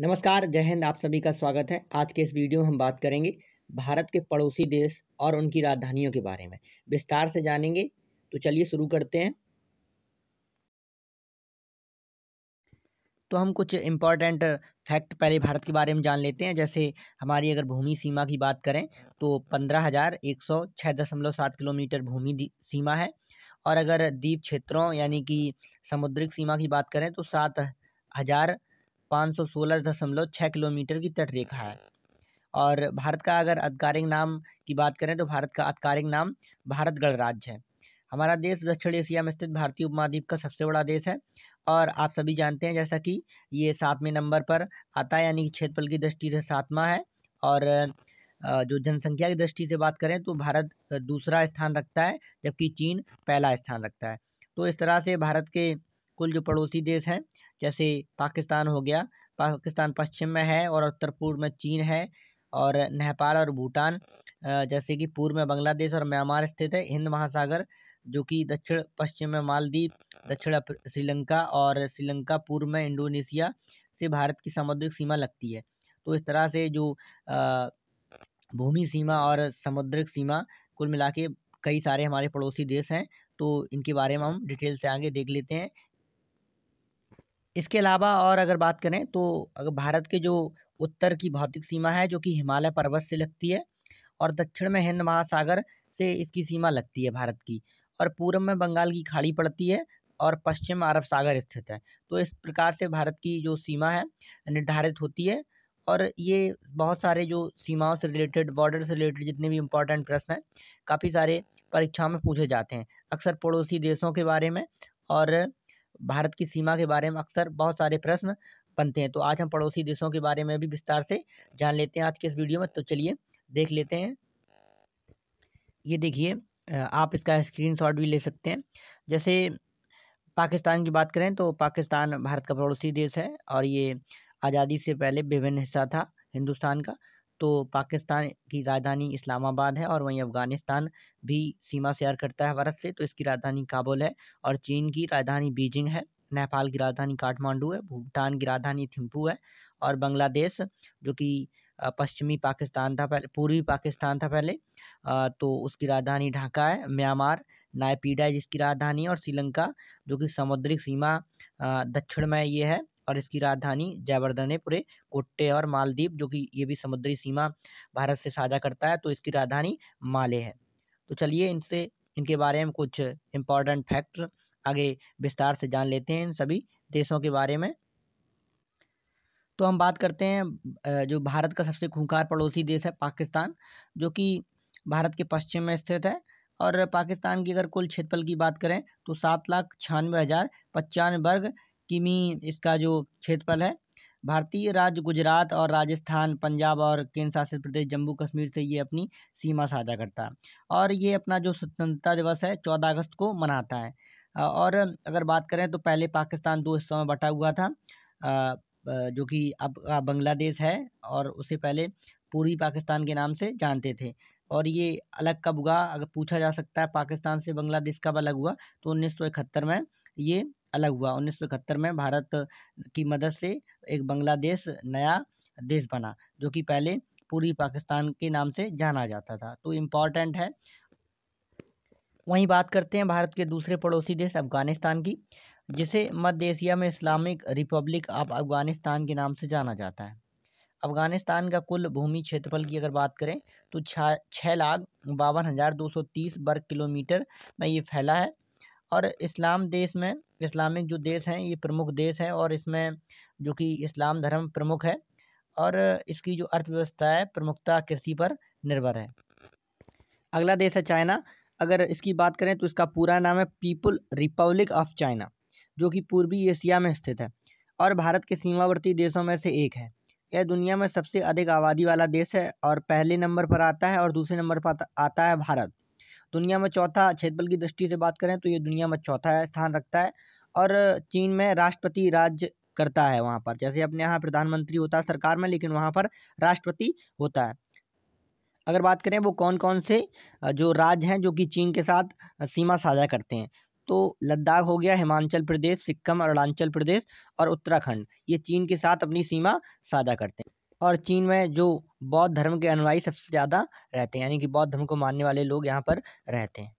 नमस्कार जय हिंद आप सभी का स्वागत है आज के इस वीडियो में हम बात करेंगे भारत के पड़ोसी देश और उनकी राजधानियों के बारे में विस्तार से जानेंगे तो चलिए शुरू करते हैं तो हम कुछ इम्पॉर्टेंट फैक्ट पहले भारत के बारे में जान लेते हैं जैसे हमारी अगर भूमि सीमा की बात करें तो पंद्रह हज़ार एक सौ छः दशमलव सात किलोमीटर भूमि सीमा है और अगर द्वीप क्षेत्रों यानी कि समुद्रिक सीमा की बात करें तो सात हज़ार पाँच सौ सोलह दशमलव छः किलोमीटर की तट रेखा है और भारत का अगर आधिकारिक नाम की बात करें तो भारत का आधिकारिक नाम भारत गणराज्य है हमारा देश दक्षिण एशिया में स्थित भारतीय उपमहाद्वीप का सबसे बड़ा देश है और आप सभी जानते हैं जैसा कि ये सातवें नंबर पर आता है यानी कि क्षेत्रफल की दृष्टि से सातवां है और जो जनसंख्या की दृष्टि से बात करें तो भारत दूसरा स्थान रखता है जबकि चीन पहला स्थान रखता है तो इस तरह से भारत के कुल जो पड़ोसी देश हैं जैसे पाकिस्तान हो गया पाकिस्तान पश्चिम में है और उत्तर पूर्व में चीन है और नेपाल और भूटान जैसे कि पूर्व में बांग्लादेश और म्यांमार स्थित है हिंद महासागर जो कि दक्षिण पश्चिम में मालदीव दक्षिण श्रीलंका और श्रीलंका पूर्व में इंडोनेशिया से भारत की सामुद्रिक सीमा लगती है तो इस तरह से जो भूमि सीमा और समुद्रिक सीमा कुल मिला के कई सारे हमारे पड़ोसी देश हैं तो इनके बारे में हम डिटेल से आगे देख लेते हैं इसके अलावा और अगर बात करें तो अगर भारत के जो उत्तर की भौतिक सीमा है जो कि हिमालय पर्वत से लगती है और दक्षिण में हिंद महासागर से इसकी सीमा लगती है भारत की और पूर्व में बंगाल की खाड़ी पड़ती है और पश्चिम अरब सागर स्थित है तो इस प्रकार से भारत की जो सीमा है निर्धारित होती है और ये बहुत सारे जो सीमाओं से रिलेटेड बॉर्डर से रिलेटेड जितने भी इम्पोर्टेंट प्रश्न हैं काफ़ी सारे परीक्षाओं में पूछे जाते हैं अक्सर पड़ोसी देशों के बारे में और भारत की सीमा के बारे में अक्सर बहुत सारे प्रश्न बनते हैं तो आज हम पड़ोसी देशों के बारे में भी विस्तार से जान लेते हैं आज के इस वीडियो में तो चलिए देख लेते हैं ये देखिए आप इसका स्क्रीनशॉट भी ले सकते हैं जैसे पाकिस्तान की बात करें तो पाकिस्तान भारत का पड़ोसी देश है और ये आज़ादी से पहले विभिन्न हिस्सा था हिंदुस्तान का तो पाकिस्तान की राजधानी इस्लामाबाद है और वहीं अफ़गानिस्तान भी सीमा शेयर करता है भारत से तो इसकी राजधानी काबुल है और चीन की राजधानी बीजिंग है नेपाल की राजधानी काठमांडू है भूटान की राजधानी थिम्पू है और बांग्लादेश जो कि पश्चिमी पाकिस्तान था पहले पूर्वी पाकिस्तान था पहले तो उसकी राजधानी ढाका है म्यांमार नायपीडा जिसकी राजधानी और श्रीलंका जो कि समुद्री सीमा दक्षिण में ये है और इसकी राजधानी जयवर्धनेपुरे कोट्टे और मालदीप जो कि ये भी समुद्री सीमा भारत से साझा करता है तो इसकी राजधानी माले है तो चलिए इनसे इनके बारे में कुछ इम्पोर्टेंट फैक्ट आगे विस्तार से जान लेते हैं इन सभी देशों के बारे में तो हम बात करते हैं जो भारत का सबसे खूंखार पड़ोसी देश है पाकिस्तान जो कि भारत के पश्चिम में स्थित है और पाकिस्तान की अगर कुल क्षेत्रफल की बात करें तो सात लाख छियानवे हज़ार पचानवे वर्ग किमी इसका जो क्षेत्रफल है भारतीय राज्य गुजरात और राजस्थान पंजाब और केंद्र शासित प्रदेश जम्मू कश्मीर से ये अपनी सीमा साझा करता है और ये अपना जो स्वतंत्रता दिवस है चौदह अगस्त को मनाता है और अगर बात करें तो पहले पाकिस्तान दो हिस्सों में बटा हुआ था जो कि अब बांग्लादेश है और उसे पहले पूर्वी पाकिस्तान के नाम से जानते थे और ये अलग कब हुआ अगर पूछा जा सकता है पाकिस्तान से बांग्लादेश कब अलग हुआ तो उन्नीस में ये अलग हुआ उन्नीस में भारत की मदद से एक बांग्लादेश नया देश बना जो कि पहले पूर्वी पाकिस्तान के नाम से जाना जाता था तो इम्पॉर्टेंट है वहीं बात करते हैं भारत के दूसरे पड़ोसी देश अफगानिस्तान की जिसे मध्य एशिया में इस्लामिक रिपब्लिक ऑफ अफगानिस्तान के नाम से जाना जाता है अफगानिस्तान का कुल भूमि क्षेत्रफल की अगर बात करें तो छः लाख बावन हज़ार दो सौ तीस वर्ग किलोमीटर में ये फैला है और इस्लाम देश में इस्लामिक जो देश हैं ये प्रमुख देश हैं और इसमें जो कि इस्लाम धर्म प्रमुख है और इसकी जो अर्थव्यवस्था है प्रमुखता कृषि पर निर्भर है अगला देश है चाइना अगर इसकी बात करें तो इसका पूरा नाम है पीपुल रिपब्लिक ऑफ चाइना जो कि पूर्वी एशिया में स्थित है और भारत के सीमावर्ती देशों में से एक है यह दुनिया में सबसे अधिक आबादी वाला देश है और पहले नंबर पर आता है और दूसरे नंबर पर आता है भारत दुनिया में चौथा क्षेत्रफल की दृष्टि से बात करें तो ये दुनिया में चौथा स्थान रखता है और चीन में राष्ट्रपति राज करता है वहाँ पर जैसे अपने यहाँ प्रधानमंत्री होता है सरकार में लेकिन वहाँ पर राष्ट्रपति होता है अगर बात करें वो कौन कौन से जो राज्य हैं जो कि चीन के साथ सीमा साझा करते हैं तो लद्दाख हो गया हिमाचल प्रदेश सिक्किम अरुणाचल प्रदेश और उत्तराखंड ये चीन के साथ अपनी सीमा साझा करते हैं और चीन में जो बौद्ध धर्म के अनुयायी सबसे ज़्यादा रहते हैं यानी कि बौद्ध धर्म को मानने वाले लोग यहाँ पर रहते हैं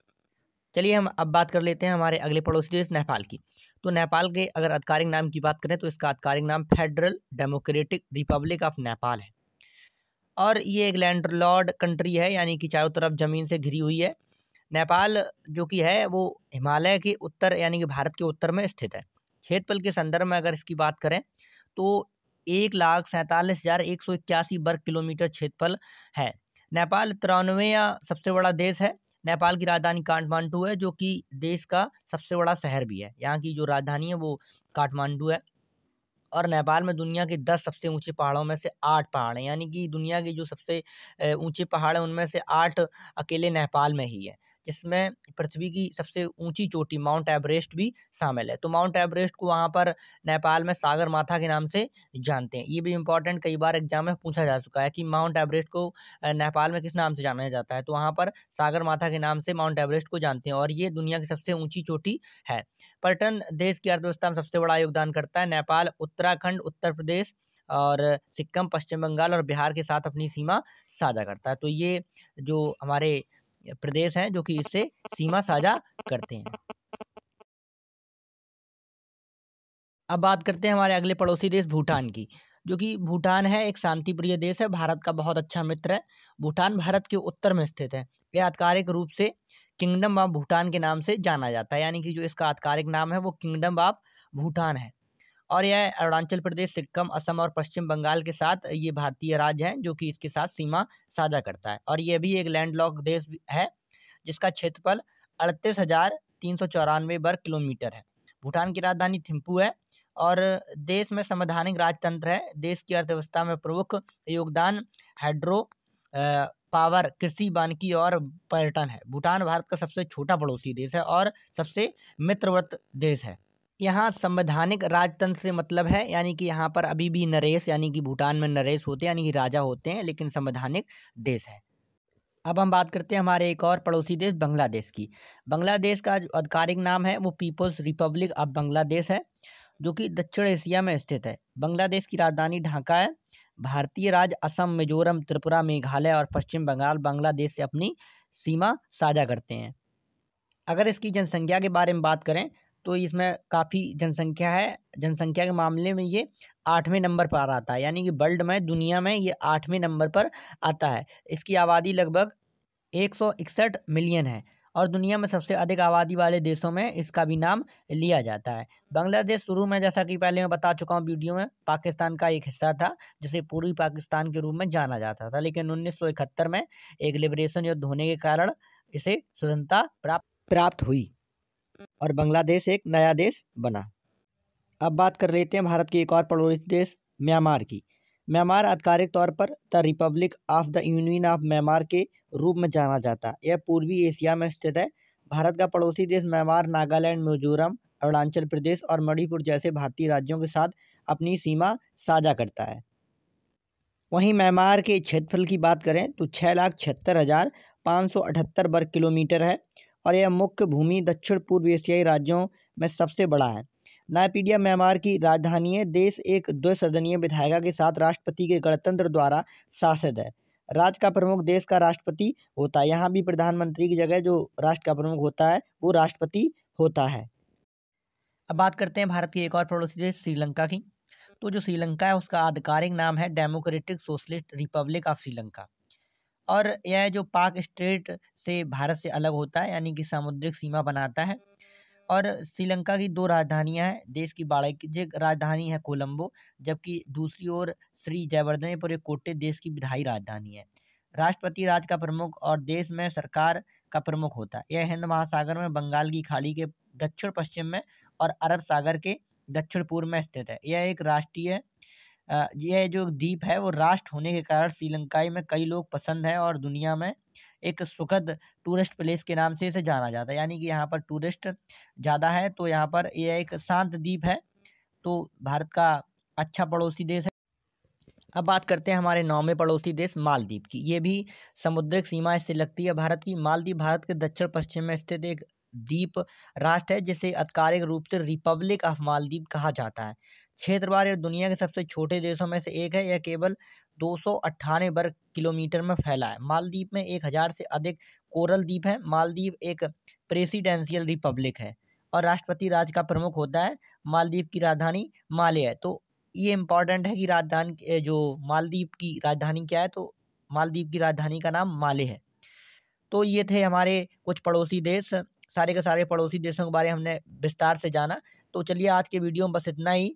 चलिए हम अब बात कर लेते हैं हमारे अगले पड़ोसी देश नेपाल की तो नेपाल के अगर आधिकारिक नाम की बात करें तो इसका आधिकारिक नाम Federal Democratic Republic of Nepal है और ये एक लैंड लॉर्ड कंट्री है यानी कि चारों तरफ ज़मीन से घिरी हुई है नेपाल जो कि है वो हिमालय के उत्तर यानी कि भारत के उत्तर में स्थित है क्षेत्रफल के संदर्भ में अगर इसकी बात करें तो एक लाख सैंतालीस हज़ार एक सौ इक्यासी वर्ग किलोमीटर क्षेत्रफल है नेपाल तिरानवे सबसे बड़ा देश है नेपाल की राजधानी काठमांडू है जो कि देश का सबसे बड़ा शहर भी है यहाँ की जो राजधानी है वो काठमांडू है और नेपाल में दुनिया के दस सबसे ऊंचे पहाड़ों में से आठ पहाड़ हैं यानी कि दुनिया के जो सबसे ऊंचे पहाड़ हैं उनमें से आठ अकेले नेपाल में ही है जिसमें पृथ्वी की सबसे ऊंची चोटी माउंट एवरेस्ट भी शामिल है तो माउंट एवरेस्ट को वहाँ पर नेपाल में सागर माथा के नाम से जानते हैं ये भी इंपॉर्टेंट कई बार एग्जाम में पूछा जा चुका है कि माउंट एवरेस्ट को नेपाल में किस नाम से जाना जाता है तो वहाँ पर सागर माथा के नाम से माउंट एवरेस्ट को जानते हैं और ये दुनिया की सबसे ऊंची चोटी है पर्यटन देश की अर्थव्यवस्था में सबसे बड़ा योगदान करता है नेपाल उत्तराखंड उत्तर प्रदेश और सिक्किम पश्चिम बंगाल और बिहार के साथ अपनी सीमा साझा करता है तो ये जो हमारे प्रदेश हैं जो कि इससे सीमा साझा करते हैं अब बात करते हैं हमारे अगले पड़ोसी देश भूटान की जो कि भूटान है एक शांति प्रिय देश है भारत का बहुत अच्छा मित्र है भूटान भारत के उत्तर में स्थित है यह आधिकारिक रूप से किंगडम ऑफ भूटान के नाम से जाना जाता है यानी कि जो इसका आधिकारिक नाम है वो किंगडम ऑफ भूटान है और यह अरुणाचल प्रदेश सिक्किम असम और पश्चिम बंगाल के साथ ये भारतीय राज्य हैं जो कि इसके साथ सीमा साझा करता है और ये भी एक लैंडलॉक देश है जिसका क्षेत्रफल अड़तीस हजार तीन सौ चौरानवे वर्ग किलोमीटर है भूटान की राजधानी थिम्पू है और देश में संवैधानिक राजतंत्र है देश की अर्थव्यवस्था में प्रमुख योगदान हाइड्रो पावर कृषि वानिकी और पर्यटन है भूटान भारत का सबसे छोटा पड़ोसी देश है और सबसे मित्रवत देश है यहाँ संवैधानिक राजतंत्र से मतलब है यानी कि यहाँ पर अभी भी नरेश यानी कि भूटान में नरेश होते हैं यानी कि राजा होते हैं लेकिन संवैधानिक देश है अब हम बात करते हैं हमारे एक और पड़ोसी देश बांग्लादेश की बांग्लादेश का जो आधिकारिक नाम है वो पीपल्स रिपब्लिक ऑफ बांग्लादेश है जो कि दक्षिण एशिया में स्थित है बांग्लादेश की राजधानी ढाका है भारतीय राज्य असम मिजोरम त्रिपुरा मेघालय और पश्चिम बंगाल बांग्लादेश से अपनी सीमा साझा करते हैं अगर इसकी जनसंख्या के बारे में बात करें तो इसमें काफ़ी जनसंख्या है जनसंख्या के मामले में ये आठवें नंबर पर आता है यानी कि वर्ल्ड में दुनिया में ये आठवें नंबर पर आता है इसकी आबादी लगभग एक सौ इकसठ मिलियन है और दुनिया में सबसे अधिक आबादी वाले देशों में इसका भी नाम लिया जाता है बांग्लादेश शुरू में जैसा कि पहले मैं बता चुका हूँ वीडियो में पाकिस्तान का एक हिस्सा था जिसे पूर्वी पाकिस्तान के रूप में जाना जाता था लेकिन 1971 में एक लिबरेशन युद्ध होने के कारण इसे स्वतंत्रता प्राप्त प्राप्त हुई और बांग्लादेश एक नया देश बना अब बात कर लेते हैं भारत के एक और पड़ोसी देश म्यांमार की म्यांमार आधिकारिक तौर पर the Republic of the Union of Myanmar के रूप में जाना जाता है यह पूर्वी एशिया में स्थित है भारत का पड़ोसी देश म्यांमार नागालैंड मिजोरम अरुणाचल प्रदेश और मणिपुर जैसे भारतीय राज्यों के साथ अपनी सीमा साझा करता है वहीं म्यांमार के क्षेत्रफल की बात करें तो छः लाख छिहत्तर हज़ार पाँच सौ अठहत्तर वर्ग किलोमीटर है और यह मुख्य भूमि दक्षिण पूर्व एशियाई राज्यों में सबसे बड़ा है नायपीडिया म्यांमार की राजधानी है देश एक द्विसदनीय विधायिका के साथ राष्ट्रपति के गणतंत्र द्वारा शासित है राज्य का प्रमुख देश का राष्ट्रपति होता है यहाँ भी प्रधानमंत्री की जगह जो राष्ट्र का प्रमुख होता है वो राष्ट्रपति होता है अब बात करते हैं भारत के एक और पड़ोसी देश श्रीलंका की तो जो श्रीलंका है उसका आधिकारिक नाम है Democratic Socialist Republic of Sri Lanka और यह जो पाक स्ट्रेट से भारत से अलग होता है यानी कि सामुद्रिक सीमा बनाता है और श्रीलंका की दो राजधानियाँ हैं देश की वाणिज्यिक राजधानी है कोलंबो जबकि दूसरी ओर श्री जयवर्धनेपुर कोटे देश की विधायी राजधानी है राष्ट्रपति राज का प्रमुख और देश में सरकार का प्रमुख होता है यह हिंद महासागर में बंगाल की खाड़ी के दक्षिण पश्चिम में और अरब सागर के दक्षिण पूर्व में स्थित है यह एक राष्ट्रीय ये जो द्वीप है वो राष्ट्र होने के कारण श्रीलंकाई में कई लोग पसंद हैं और दुनिया में एक सुखद टूरिस्ट प्लेस के नाम से इसे जाना जाता है यानी कि यहाँ पर टूरिस्ट ज़्यादा है तो यहाँ पर ये एक शांत द्वीप है तो भारत का अच्छा पड़ोसी देश है अब बात करते हैं हमारे नौवें पड़ोसी देश मालदीव की ये भी समुद्रिक सीमा इससे लगती है भारत की मालदीव भारत के दक्षिण पश्चिम में स्थित एक द्वीप राष्ट्र है जिसे आधिकारिक रूप से रिपब्लिक ऑफ मालदीव कहा जाता है क्षेत्रवार दुनिया के सबसे छोटे देशों में से एक है यह केवल दो सौ अट्ठानवे वर्ग किलोमीटर में फैला है मालदीप में एक हज़ार से अधिक कोरल द्वीप हैं मालदीव एक प्रेसिडेंशियल रिपब्लिक है और राष्ट्रपति राज का प्रमुख होता है मालदीव की राजधानी माले है तो ये इम्पॉर्टेंट है कि राजधानी जो मालदीव की राजधानी क्या है तो मालदीव की राजधानी का नाम माले है तो ये थे हमारे कुछ पड़ोसी देश सारे के सारे पड़ोसी देशों के बारे में हमने विस्तार से जाना तो चलिए आज के वीडियो में बस इतना ही